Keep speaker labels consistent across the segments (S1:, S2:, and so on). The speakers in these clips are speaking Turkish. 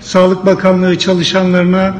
S1: Sağlık Bakanlığı çalışanlarına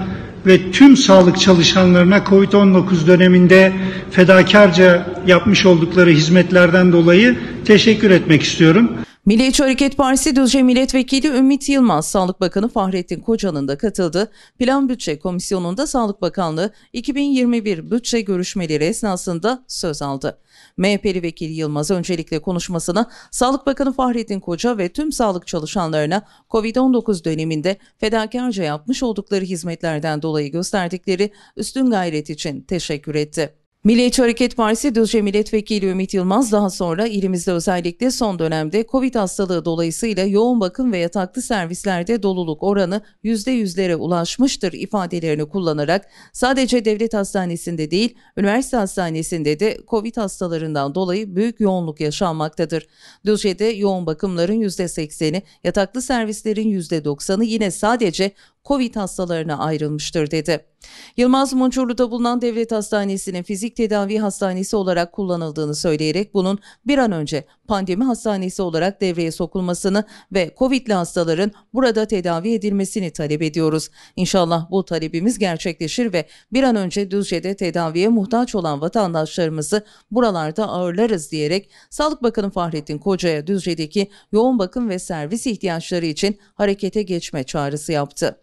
S1: ve tüm sağlık çalışanlarına COVID-19 döneminde fedakarca yapmış oldukları hizmetlerden dolayı teşekkür etmek istiyorum. Milliyetçi Hareket Partisi Düzce Milletvekili Ümit Yılmaz,
S2: Sağlık Bakanı Fahrettin Koca'nın da katıldığı Plan Bütçe Komisyonu'nda Sağlık Bakanlığı 2021 bütçe görüşmeleri esnasında söz aldı. MHP'li vekil Yılmaz öncelikle konuşmasını Sağlık Bakanı Fahrettin Koca ve tüm sağlık çalışanlarına COVID-19 döneminde fedakarca yapmış oldukları hizmetlerden dolayı gösterdikleri üstün gayret için teşekkür etti. Milliyetçi Hareket Partisi Düzce Milletvekili Ümit Yılmaz daha sonra ilimizde özellikle son dönemde Covid hastalığı dolayısıyla yoğun bakım ve yataklı servislerde doluluk oranı %100'lere ulaşmıştır ifadelerini kullanarak sadece devlet hastanesinde değil üniversite hastanesinde de Covid hastalarından dolayı büyük yoğunluk yaşanmaktadır. Düzce'de yoğun bakımların %80'i, yataklı servislerin %90'ı yine sadece COVID hastalarına ayrılmıştır dedi. Yılmaz Mumcurlu'da bulunan devlet hastanesinin fizik tedavi hastanesi olarak kullanıldığını söyleyerek bunun bir an önce pandemi hastanesi olarak devreye sokulmasını ve COVID'li hastaların burada tedavi edilmesini talep ediyoruz. İnşallah bu talebimiz gerçekleşir ve bir an önce Düzce'de tedaviye muhtaç olan vatandaşlarımızı buralarda ağırlarız diyerek Sağlık Bakanı Fahrettin Koca'ya Düzce'deki yoğun bakım ve servis ihtiyaçları için harekete geçme çağrısı yaptı.